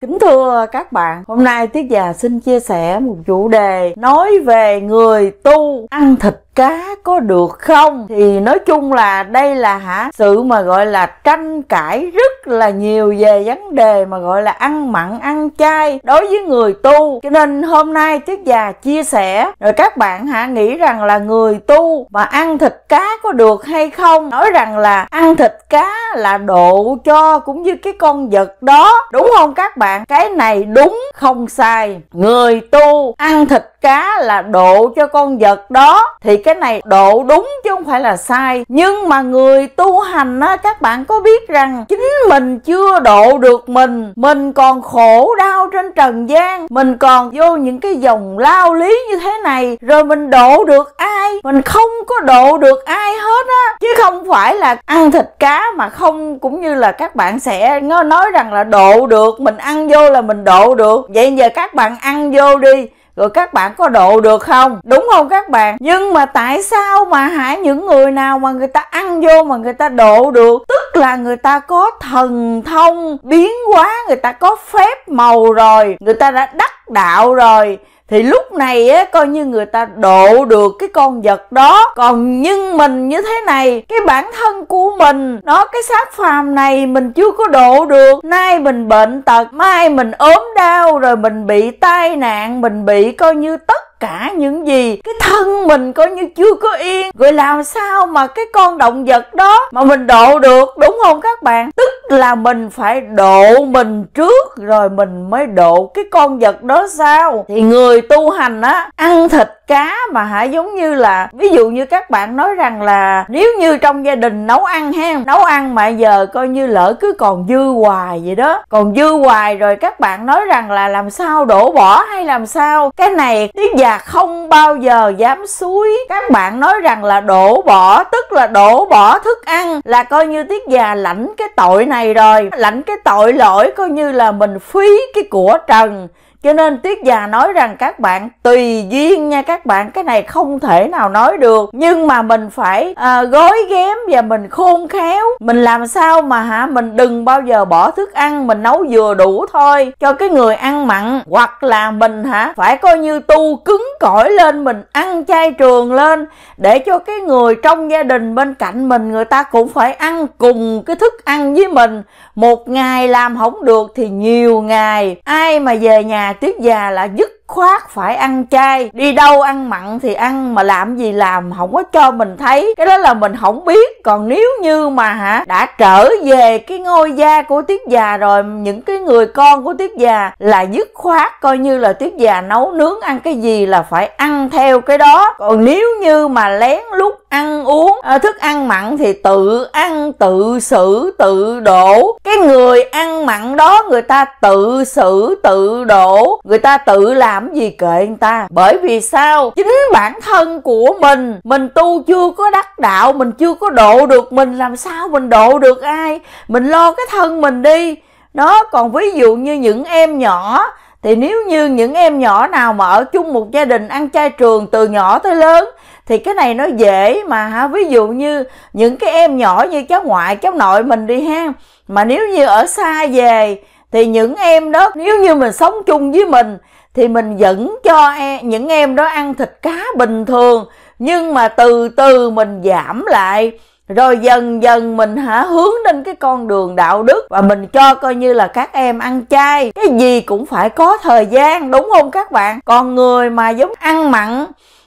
Kính thưa các bạn, hôm nay Tiết Già xin chia sẻ một chủ đề nói về người tu ăn thịt cá có được không thì nói chung là đây là hả sự mà gọi là tranh cãi rất là nhiều về vấn đề mà gọi là ăn mặn ăn chay đối với người tu cho nên hôm nay trước già chia sẻ rồi các bạn hả nghĩ rằng là người tu mà ăn thịt cá có được hay không nói rằng là ăn thịt cá là độ cho cũng như cái con vật đó đúng không các bạn cái này đúng không sai người tu ăn thịt cá là độ cho con vật đó thì cái này độ đúng chứ không phải là sai nhưng mà người tu hành á các bạn có biết rằng chính mình chưa độ được mình mình còn khổ đau trên trần gian mình còn vô những cái dòng lao lý như thế này rồi mình độ được ai mình không có độ được ai hết á chứ không phải là ăn thịt cá mà không cũng như là các bạn sẽ nói rằng là độ được mình ăn vô là mình độ được vậy giờ các bạn ăn vô đi rồi các bạn có độ được không đúng không các bạn nhưng mà tại sao mà hả những người nào mà người ta ăn vô mà người ta độ được tức là người ta có thần thông biến hóa người ta có phép màu rồi người ta đã đắc đạo rồi thì lúc này á coi như người ta độ được cái con vật đó còn nhưng mình như thế này cái bản thân của mình nó cái xác phàm này mình chưa có độ được nay mình bệnh tật mai mình ốm đau rồi mình bị tai nạn mình bị coi như tất cả những gì cái thân mình coi như chưa có yên rồi làm sao mà cái con động vật đó mà mình độ được đúng không các bạn tức là mình phải độ mình trước rồi mình mới độ cái con vật đó sao thì người tu hành á ăn thịt cá mà hả giống như là ví dụ như các bạn nói rằng là nếu như trong gia đình nấu ăn ha nấu ăn mà giờ coi như lỡ cứ còn dư hoài vậy đó còn dư hoài rồi các bạn nói rằng là làm sao đổ bỏ hay làm sao cái này tiếng già không bao giờ dám suối các bạn nói rằng là đổ bỏ tức là đổ bỏ thức ăn là coi như tiết già lãnh cái tội này rồi lãnh cái tội lỗi coi như là mình phí cái của trần cho nên Tuyết già nói rằng các bạn tùy duyên nha các bạn Cái này không thể nào nói được Nhưng mà mình phải à, gói ghém và mình khôn khéo Mình làm sao mà hả Mình đừng bao giờ bỏ thức ăn Mình nấu vừa đủ thôi cho cái người ăn mặn Hoặc là mình hả Phải coi như tu cứng cỏi lên Mình ăn chay trường lên Để cho cái người trong gia đình bên cạnh mình Người ta cũng phải ăn cùng cái thức ăn với mình một ngày làm không được thì nhiều ngày ai mà về nhà tuyết già là dứt khoát phải ăn chay đi đâu ăn mặn thì ăn mà làm gì làm không có cho mình thấy cái đó là mình không biết còn nếu như mà hả đã trở về cái ngôi gia của tiết già rồi những cái người con của tiết già là dứt khoát coi như là tiết già nấu nướng ăn cái gì là phải ăn theo cái đó còn nếu như mà lén lút ăn uống à, thức ăn mặn thì tự ăn tự xử tự đổ cái người ăn mặn đó người ta tự xử tự đổ người ta tự làm gì kệ người ta bởi vì sao chính bản thân của mình mình tu chưa có đắc đạo mình chưa có độ được mình làm sao mình độ được ai mình lo cái thân mình đi đó còn ví dụ như những em nhỏ thì nếu như những em nhỏ nào mà ở chung một gia đình ăn chay trường từ nhỏ tới lớn thì cái này nó dễ mà ha ví dụ như những cái em nhỏ như cháu ngoại cháu nội mình đi ha mà nếu như ở xa về thì những em đó nếu như mình sống chung với mình thì mình vẫn cho e, những em đó ăn thịt cá bình thường nhưng mà từ từ mình giảm lại rồi dần dần mình hả hướng lên cái con đường đạo đức và mình cho coi như là các em ăn chay cái gì cũng phải có thời gian đúng không các bạn còn người mà giống ăn mặn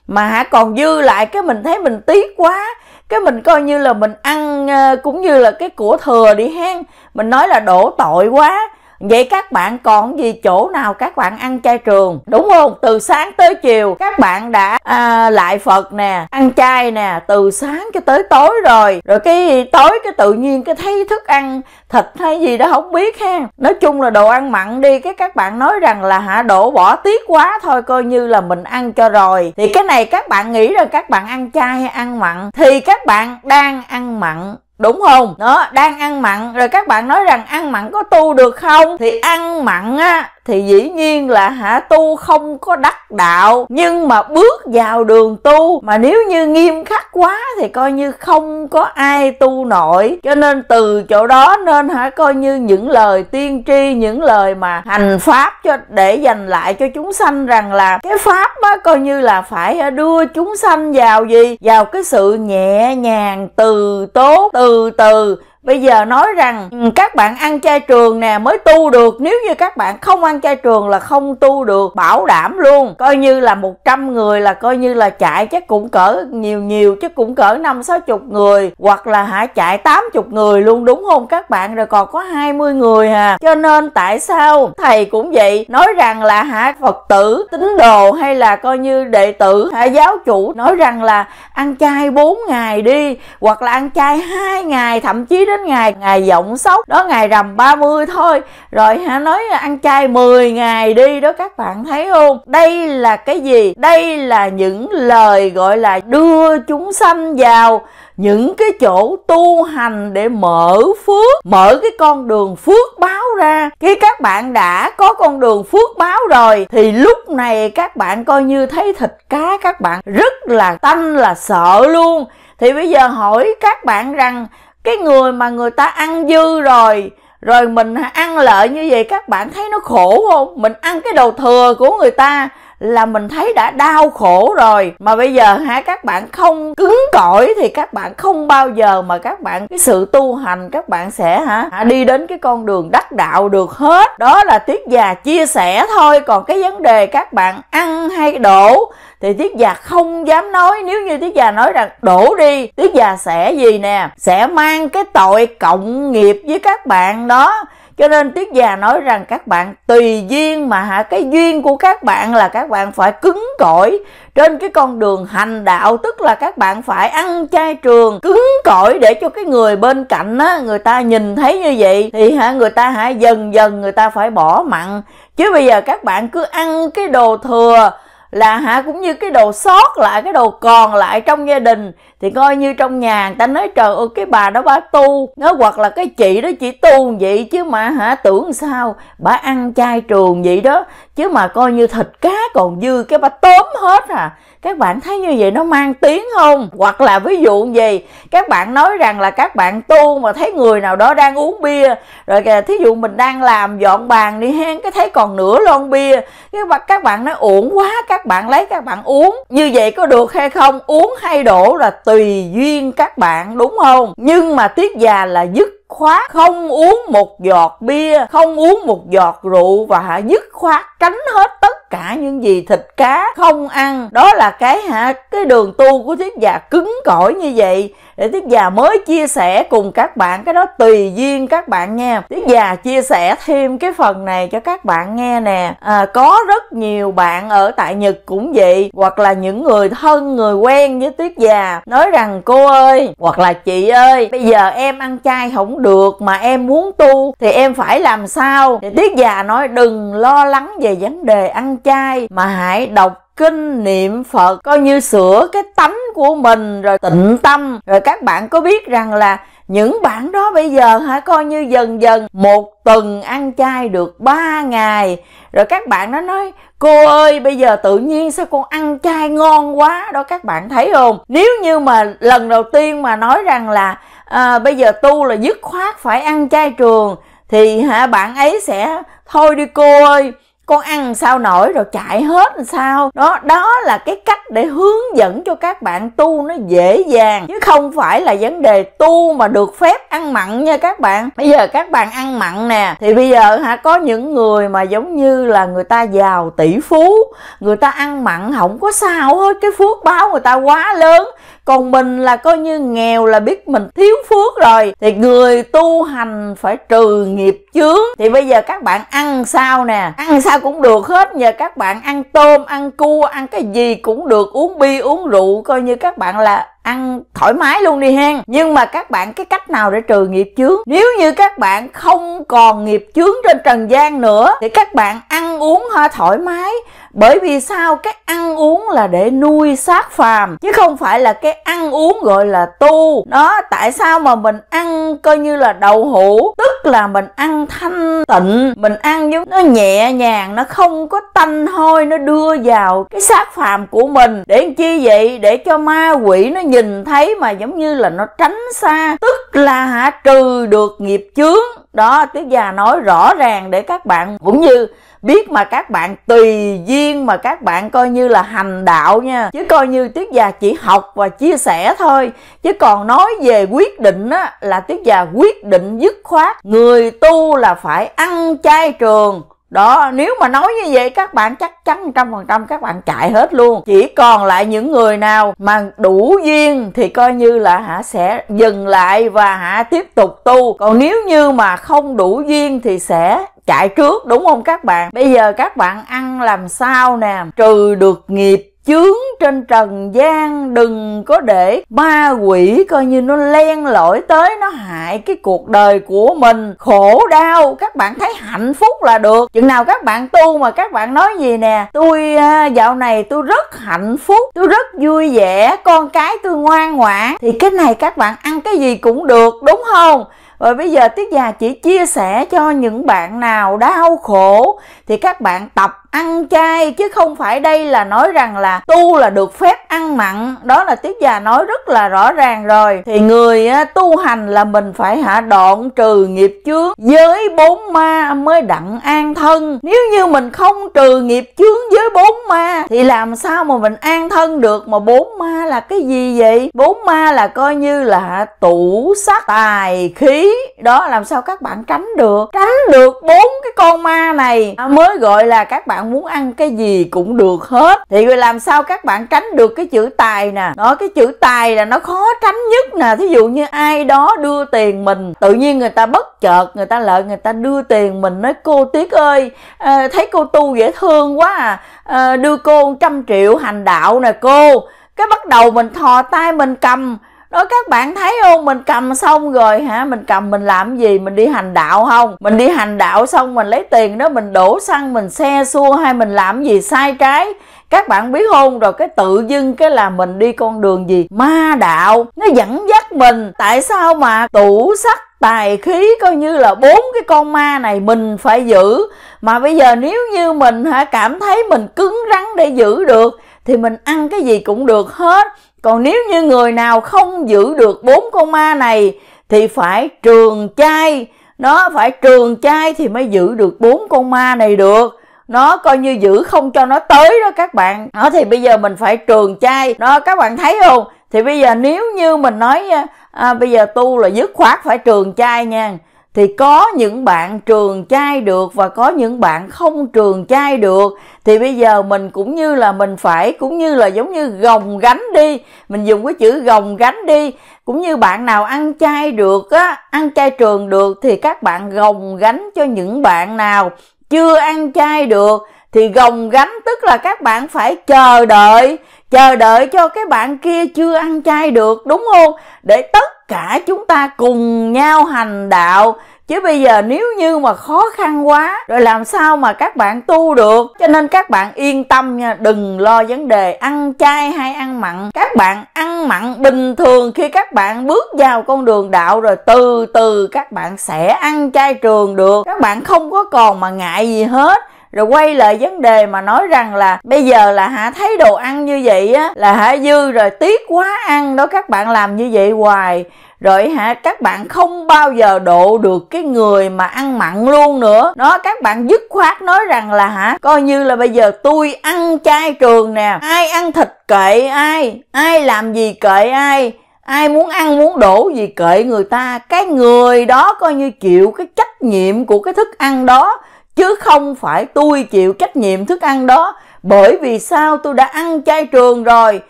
mà hả còn dư lại cái mình thấy mình tiếc quá cái mình coi như là mình ăn ờ, cũng như là cái của thừa đi hen mình nói là đổ tội quá Vậy các bạn còn gì chỗ nào các bạn ăn chay trường Đúng không? Từ sáng tới chiều các bạn đã à, lại Phật nè Ăn chay nè Từ sáng cho tới tối rồi Rồi cái tối cái tự nhiên cái thấy thức ăn thịt hay gì đó không biết ha Nói chung là đồ ăn mặn đi Cái các bạn nói rằng là hả đổ bỏ tiếc quá thôi Coi như là mình ăn cho rồi Thì cái này các bạn nghĩ rằng các bạn ăn chay hay ăn mặn Thì các bạn đang ăn mặn đúng không đó đang ăn mặn rồi các bạn nói rằng ăn mặn có tu được không thì ăn mặn á thì dĩ nhiên là hả tu không có đắc đạo nhưng mà bước vào đường tu mà nếu như nghiêm khắc quá thì coi như không có ai tu nổi cho nên từ chỗ đó nên hả coi như những lời tiên tri những lời mà hành pháp cho để dành lại cho chúng sanh rằng là cái pháp á coi như là phải đưa chúng sanh vào gì vào cái sự nhẹ nhàng từ tốt từ từ bây giờ nói rằng ừ, các bạn ăn chay trường nè mới tu được nếu như các bạn không ăn chay trường là không tu được bảo đảm luôn coi như là 100 người là coi như là chạy chắc cũng cỡ nhiều nhiều chứ cũng cỡ năm sáu chục người hoặc là hả chạy tám chục người luôn đúng không các bạn rồi còn có 20 người hà cho nên tại sao thầy cũng vậy nói rằng là hả phật tử tín đồ hay là coi như đệ tử hả giáo chủ nói rằng là ăn chay 4 ngày đi hoặc là ăn chay hai ngày thậm chí đến ngày ngày giọng sốc đó ngày rằm 30 thôi rồi hả nói ăn chay 10 ngày đi đó các bạn thấy không đây là cái gì đây là những lời gọi là đưa chúng sanh vào những cái chỗ tu hành để mở phước mở cái con đường phước báo ra khi các bạn đã có con đường phước báo rồi thì lúc này các bạn coi như thấy thịt cá các bạn rất là tanh là sợ luôn thì bây giờ hỏi các bạn rằng cái người mà người ta ăn dư rồi rồi mình ăn lợi như vậy các bạn thấy nó khổ không mình ăn cái đồ thừa của người ta là mình thấy đã đau khổ rồi mà bây giờ hả các bạn không cứng cỏi thì các bạn không bao giờ mà các bạn cái sự tu hành các bạn sẽ hả đi đến cái con đường đắc đạo được hết đó là tiết già chia sẻ thôi còn cái vấn đề các bạn ăn hay đổ thì tiết già không dám nói nếu như tiết già nói rằng đổ đi tiết già sẽ gì nè sẽ mang cái tội cộng nghiệp với các bạn đó cho nên tiết già nói rằng các bạn tùy duyên mà hả cái duyên của các bạn là các bạn phải cứng cỏi trên cái con đường hành đạo tức là các bạn phải ăn chay trường cứng cỏi để cho cái người bên cạnh á người ta nhìn thấy như vậy thì hả người ta hả dần dần người ta phải bỏ mặn chứ bây giờ các bạn cứ ăn cái đồ thừa là hả cũng như cái đồ sót lại cái đồ còn lại trong gia đình thì coi như trong nhà người ta nói trời ơi cái bà đó bà tu nó hoặc là cái chị đó chỉ tu vậy chứ mà hả tưởng sao bà ăn chay trường vậy đó chứ mà coi như thịt cá còn dư cái bà tóm hết à các bạn thấy như vậy nó mang tiếng không hoặc là ví dụ gì các bạn nói rằng là các bạn tu mà thấy người nào đó đang uống bia rồi kìa thí dụ mình đang làm dọn bàn đi hen cái thấy còn nửa lon bia cái mà các bạn nói uổng quá các bạn lấy các bạn uống như vậy có được hay không uống hay đổ là tùy duyên các bạn đúng không nhưng mà tiết già là dứt khoát không uống một giọt bia, không uống một giọt rượu và dứt khoát tránh hết tất cả những gì thịt cá không ăn đó là cái hả cái đường tu của tiết già cứng cỏi như vậy để tiết già mới chia sẻ cùng các bạn cái đó tùy duyên các bạn nha tiết già chia sẻ thêm cái phần này cho các bạn nghe nè à, có rất nhiều bạn ở tại nhật cũng vậy hoặc là những người thân người quen với tiết già nói rằng cô ơi hoặc là chị ơi bây giờ em ăn chay không được mà em muốn tu thì em phải làm sao thì tiết già nói đừng lo lắng về vấn đề ăn chay mà hãy đọc kinh niệm phật coi như sửa cái tánh của mình rồi tịnh tâm rồi các bạn có biết rằng là những bạn đó bây giờ hả coi như dần dần một tuần ăn chay được ba ngày rồi các bạn nó nói cô ơi bây giờ tự nhiên sao con ăn chay ngon quá đó các bạn thấy không nếu như mà lần đầu tiên mà nói rằng là à, bây giờ tu là dứt khoát phải ăn chay trường thì hả bạn ấy sẽ thôi đi cô ơi con ăn sao nổi rồi chạy hết làm sao đó đó là cái cách để hướng dẫn cho các bạn tu nó dễ dàng chứ không phải là vấn đề tu mà được phép ăn mặn nha các bạn bây giờ các bạn ăn mặn nè thì bây giờ hả có những người mà giống như là người ta giàu tỷ phú người ta ăn mặn không có sao hết cái phước báo người ta quá lớn còn mình là coi như nghèo là biết mình thiếu phước rồi thì người tu hành phải trừ nghiệp chướng thì bây giờ các bạn ăn sao nè ăn sao cũng được hết nhờ các bạn ăn tôm ăn cua ăn cái gì cũng được uống bia uống rượu coi như các bạn là ăn thoải mái luôn đi hen nhưng mà các bạn cái cách nào để trừ nghiệp chướng nếu như các bạn không còn nghiệp chướng trên trần gian nữa thì các bạn ăn uống hơi thoải mái bởi vì sao cái ăn uống là để nuôi xác phàm chứ không phải là cái ăn uống gọi là tu đó tại sao mà mình ăn coi như là đậu hũ tức là mình ăn thanh tịnh mình ăn giống nó nhẹ nhàng nó không có tanh hôi nó đưa vào cái xác phàm của mình để chi vậy để cho ma quỷ nó nhìn thấy mà giống như là nó tránh xa tức là hả trừ được nghiệp chướng đó tuyết già nói rõ ràng để các bạn cũng như biết mà các bạn tùy duyên mà các bạn coi như là hành đạo nha chứ coi như tuyết già chỉ học và chia sẻ thôi chứ còn nói về quyết định á là tuyết già quyết định dứt khoát người tu là phải ăn chay trường đó nếu mà nói như vậy các bạn chắc chắn trăm phần trăm các bạn chạy hết luôn chỉ còn lại những người nào mà đủ duyên thì coi như là hả sẽ dừng lại và hả tiếp tục tu còn nếu như mà không đủ duyên thì sẽ chạy trước đúng không các bạn bây giờ các bạn ăn làm sao nè trừ được nghiệp chướng trên trần gian đừng có để ma quỷ coi như nó len lỏi tới nó hại cái cuộc đời của mình khổ đau các bạn thấy hạnh phúc là được chừng nào các bạn tu mà các bạn nói gì nè tôi dạo này tôi rất hạnh phúc tôi rất vui vẻ con cái tôi ngoan ngoãn thì cái này các bạn ăn cái gì cũng được đúng không Và bây giờ tiết già chỉ chia sẻ cho những bạn nào đau khổ thì các bạn tập ăn chay chứ không phải đây là nói rằng là tu là được phép ăn mặn đó là tiết già nói rất là rõ ràng rồi thì người á, tu hành là mình phải hạ đoạn trừ nghiệp chướng với bốn ma mới đặng an thân nếu như mình không trừ nghiệp chướng với bốn ma thì làm sao mà mình an thân được mà bốn ma là cái gì vậy bốn ma là coi như là tủ sắc tài khí đó làm sao các bạn tránh được tránh được bốn cái con ma này mới gọi là các bạn bạn muốn ăn cái gì cũng được hết thì rồi làm sao các bạn tránh được cái chữ tài nè đó cái chữ tài là nó khó tránh nhất nè thí dụ như ai đó đưa tiền mình tự nhiên người ta bất chợt người ta lợi người ta đưa tiền mình nói cô tiếc ơi à, thấy cô tu dễ thương quá à, à đưa cô trăm triệu hành đạo nè cô cái bắt đầu mình thò tay mình cầm đó các bạn thấy không mình cầm xong rồi hả mình cầm mình làm gì mình đi hành đạo không mình đi hành đạo xong mình lấy tiền đó mình đổ xăng mình xe xua hay mình làm gì sai trái các bạn biết không rồi cái tự dưng cái là mình đi con đường gì ma đạo nó dẫn dắt mình tại sao mà tủ sắt tài khí coi như là bốn cái con ma này mình phải giữ mà bây giờ nếu như mình hả cảm thấy mình cứng rắn để giữ được thì mình ăn cái gì cũng được hết còn nếu như người nào không giữ được bốn con ma này thì phải trường chay nó phải trường chay thì mới giữ được bốn con ma này được nó coi như giữ không cho nó tới đó các bạn đó thì bây giờ mình phải trường chay đó các bạn thấy không thì bây giờ nếu như mình nói à, à bây giờ tu là dứt khoát phải trường chay nha thì có những bạn trường trai được và có những bạn không trường trai được thì bây giờ mình cũng như là mình phải cũng như là giống như gồng gánh đi mình dùng cái chữ gồng gánh đi cũng như bạn nào ăn chay được á ăn chay trường được thì các bạn gồng gánh cho những bạn nào chưa ăn chay được thì gồng gánh tức là các bạn phải chờ đợi chờ đợi cho cái bạn kia chưa ăn chay được đúng không để tất cả chúng ta cùng nhau hành đạo chứ bây giờ nếu như mà khó khăn quá rồi làm sao mà các bạn tu được cho nên các bạn yên tâm nha đừng lo vấn đề ăn chay hay ăn mặn các bạn ăn mặn bình thường khi các bạn bước vào con đường đạo rồi từ từ các bạn sẽ ăn chay trường được các bạn không có còn mà ngại gì hết rồi quay lại vấn đề mà nói rằng là bây giờ là hả thấy đồ ăn như vậy á là hả dư rồi tiếc quá ăn đó các bạn làm như vậy hoài rồi hả các bạn không bao giờ độ được cái người mà ăn mặn luôn nữa đó các bạn dứt khoát nói rằng là hả coi như là bây giờ tôi ăn chay trường nè ai ăn thịt kệ ai ai làm gì kệ ai ai muốn ăn muốn đổ gì kệ người ta cái người đó coi như chịu cái trách nhiệm của cái thức ăn đó chứ không phải tôi chịu trách nhiệm thức ăn đó bởi vì sao tôi đã ăn chay trường rồi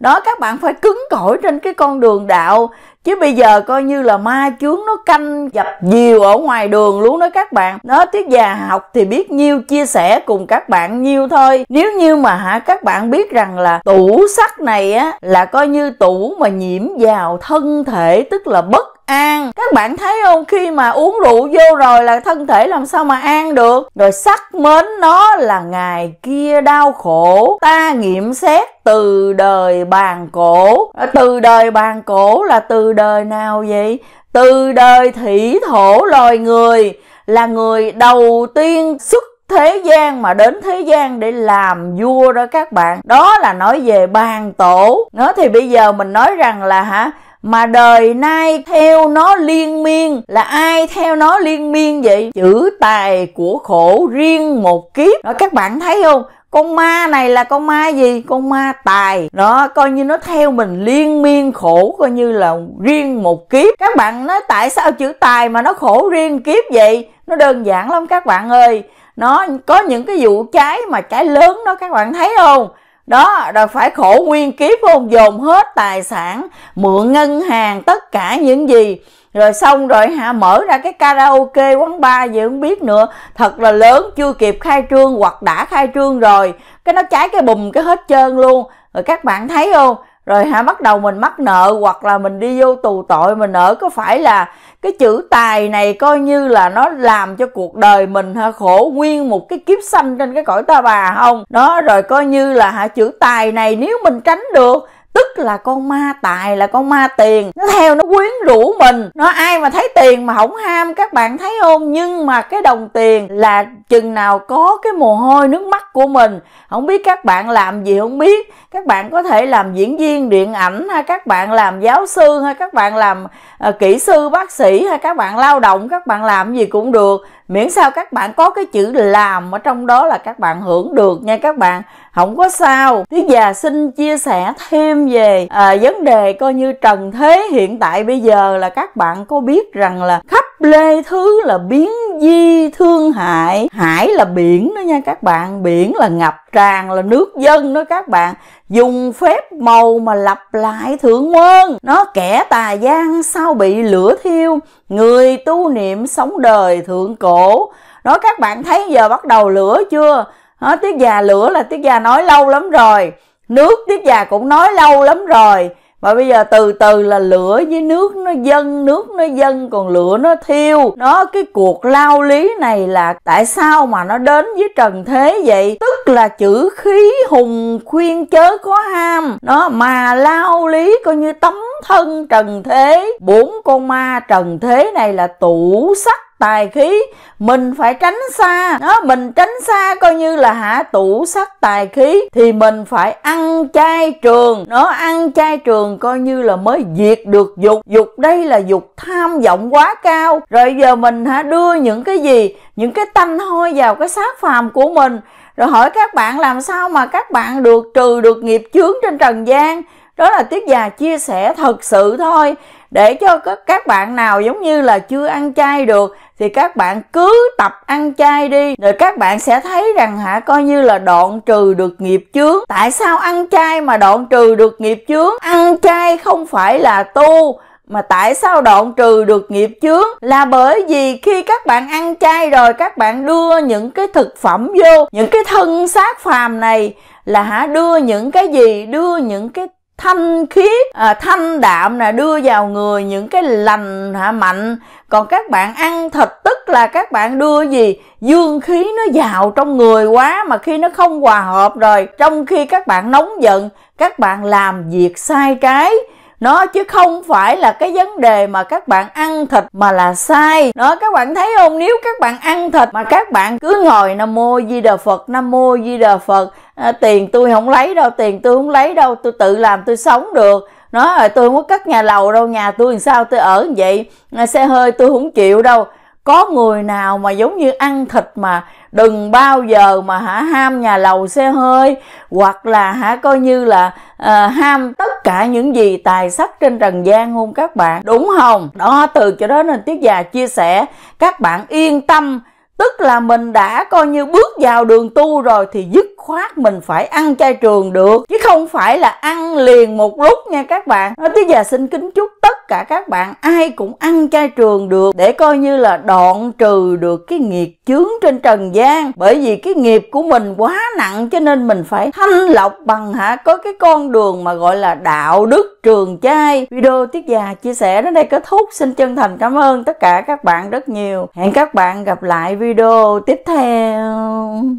đó các bạn phải cứng cỏi trên cái con đường đạo chứ bây giờ coi như là ma chướng nó canh dập nhiều ở ngoài đường luôn đó các bạn nó tiết già học thì biết nhiêu chia sẻ cùng các bạn nhiêu thôi nếu như mà hả các bạn biết rằng là tủ sắt này á là coi như tủ mà nhiễm vào thân thể tức là bất an các bạn thấy không khi mà uống rượu vô rồi là thân thể làm sao mà an được rồi sắc mến nó là ngày kia đau khổ ta nghiệm xét từ đời bàn cổ à, từ đời bàn cổ là từ đời nào vậy từ đời thủy thổ loài người là người đầu tiên xuất thế gian mà đến thế gian để làm vua đó các bạn đó là nói về bàn tổ nó thì bây giờ mình nói rằng là hả mà đời nay theo nó liên miên là ai theo nó liên miên vậy chữ tài của khổ riêng một kiếp đó các bạn thấy không con ma này là con ma gì con ma tài nó coi như nó theo mình liên miên khổ coi như là riêng một kiếp các bạn nói tại sao chữ tài mà nó khổ riêng kiếp vậy nó đơn giản lắm các bạn ơi nó có những cái vụ trái mà trái lớn đó các bạn thấy không đó rồi phải khổ nguyên kiếp không dồn hết tài sản mượn ngân hàng tất cả những gì rồi xong rồi hả mở ra cái karaoke quán bar gì không biết nữa thật là lớn chưa kịp khai trương hoặc đã khai trương rồi cái nó cháy cái bùm cái hết trơn luôn rồi các bạn thấy không rồi hả bắt đầu mình mắc nợ hoặc là mình đi vô tù tội mình nợ có phải là cái chữ tài này coi như là nó làm cho cuộc đời mình hả khổ nguyên một cái kiếp xanh trên cái cõi ta bà không đó rồi coi như là hả chữ tài này nếu mình tránh được tức là con ma tài là con ma tiền nó theo nó quyến rũ mình nó ai mà thấy tiền mà không ham các bạn thấy không nhưng mà cái đồng tiền là chừng nào có cái mồ hôi nước mắt của mình không biết các bạn làm gì không biết các bạn có thể làm diễn viên điện ảnh hay các bạn làm giáo sư hay các bạn làm ờ, kỹ sư bác sĩ hay các bạn lao động các bạn làm gì cũng được miễn sao các bạn có cái chữ làm ở trong đó là các bạn hưởng được nha các bạn không có sao tiếng già xin chia sẻ thêm về à, vấn đề coi như trần thế hiện tại bây giờ là các bạn có biết rằng là khắp lê thứ là biến di thương hại hải là biển đó nha các bạn biển là ngập tràn là nước dân đó các bạn dùng phép màu mà lặp lại thượng quân nó kẻ tà gian sao bị lửa thiêu người tu niệm sống đời thượng cổ đó các bạn thấy giờ bắt đầu lửa chưa đó, tiết già lửa là tiết già nói lâu lắm rồi nước tiết già cũng nói lâu lắm rồi mà bây giờ từ từ là lửa với nước nó dâng nước nó dâng còn lửa nó thiêu nó cái cuộc lao lý này là tại sao mà nó đến với trần thế vậy tức là chữ khí hùng khuyên chớ có ham nó mà lao lý coi như tấm thân trần thế bốn con ma trần thế này là tủ sắc tài khí mình phải tránh xa đó mình tránh xa coi như là hạ tủ sắc tài khí thì mình phải ăn chay trường nó ăn chay trường coi như là mới diệt được dục dục đây là dục tham vọng quá cao rồi giờ mình hả đưa những cái gì những cái tanh hôi vào cái xác phàm của mình rồi hỏi các bạn làm sao mà các bạn được trừ được nghiệp chướng trên trần gian đó là tiết già chia sẻ thật sự thôi để cho các bạn nào giống như là chưa ăn chay được thì các bạn cứ tập ăn chay đi rồi các bạn sẽ thấy rằng hả coi như là đoạn trừ được nghiệp chướng tại sao ăn chay mà đoạn trừ được nghiệp chướng ăn chay không phải là tu mà tại sao đoạn trừ được nghiệp chướng là bởi vì khi các bạn ăn chay rồi các bạn đưa những cái thực phẩm vô những cái thân xác phàm này là hả đưa những cái gì đưa những cái thanh khiết à, thanh đạm là đưa vào người những cái lành hả mạnh còn các bạn ăn thịt tức là các bạn đưa gì dương khí nó vào trong người quá mà khi nó không hòa hợp rồi trong khi các bạn nóng giận các bạn làm việc sai trái nó chứ không phải là cái vấn đề mà các bạn ăn thịt mà là sai đó các bạn thấy không nếu các bạn ăn thịt mà các bạn cứ ngồi nam mô di đà phật nam mô di đà phật à, tiền tôi không lấy đâu tiền tôi không lấy đâu tôi tự làm tôi sống được nó rồi ờ, tôi không có cắt nhà lầu đâu nhà tôi làm sao tôi ở vậy à, xe hơi tôi không chịu đâu có người nào mà giống như ăn thịt mà đừng bao giờ mà hả ham nhà lầu xe hơi hoặc là hả coi như là à, ham tất cả những gì tài sắc trên trần gian không các bạn đúng không đó từ chỗ đó nên tiết già chia sẻ các bạn yên tâm tức là mình đã coi như bước vào đường tu rồi thì dứt khoát mình phải ăn chay trường được chứ không phải là ăn liền một lúc nha các bạn tới giờ xin kính chúc tất cả các bạn ai cũng ăn chay trường được để coi như là đoạn trừ được cái nghiệp chướng trên trần gian bởi vì cái nghiệp của mình quá nặng cho nên mình phải thanh lọc bằng hả có cái con đường mà gọi là đạo đức trường chay video tiết già chia sẻ đến đây kết thúc xin chân thành cảm ơn tất cả các bạn rất nhiều hẹn các bạn gặp lại video tiếp theo